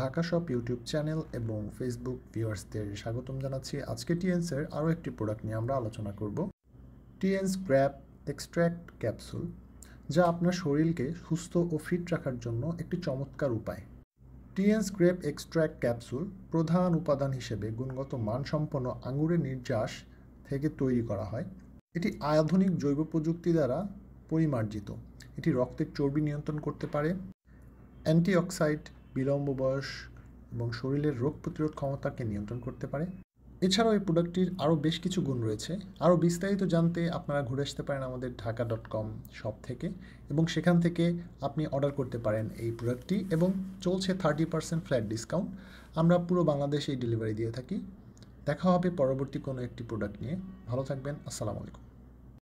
Dhaka shop YouTube channel এবং Facebook ভিউয়ার্সদের স্বাগতম জানাচ্ছি আজকে টিএনসের আরও একটি প্রোডাক্ট নিয়ে আমরা আলোচনা করব টিএনস গ্র্যাপ এক্সট্র্যাক্ট ক্যাপসুল যা আপনার শরীরকে সুস্থ ও ফিট রাখার জন্য একটি চমৎকার উপায় টিএনস গ্রেপ এক্সট্র্যাক্ট ক্যাপসুল প্রধান উপাদান হিসেবে গুণগত মানসম্পন্ন আঙুরের নির্যাস থেকে তৈরি করা হয় এটি আধুনিক জৈব প্রযুক্তি দ্বারা পরিমার্জিত এটি রক্তের চর্বি নিয়ন্ত্রণ করতে পারে অ্যান্টিঅক্সাইড বিলম্ব বয়স এবং শরীরের রোগ প্রতিরোধ ক্ষমতাকে নিয়ন্ত্রণ করতে পারে এছাড়াও এই প্রোডাক্টটির আরও বেশ কিছু গুণ রয়েছে আরও বিস্তারিত জানতে আপনারা ঘুরে আসতে পারেন আমাদের ঢাকা ডট কম শপ থেকে এবং সেখান থেকে আপনি অর্ডার করতে পারেন এই প্রোডাক্টটি এবং চলছে থার্টি পার্সেন্ট ফ্ল্যাট ডিসকাউন্ট আমরা পুরো বাংলাদেশে ডেলিভারি দিয়ে থাকি দেখা হবে পরবর্তী কোনো একটি প্রোডাক্ট নিয়ে ভালো থাকবেন আসসালামু আলাইকুম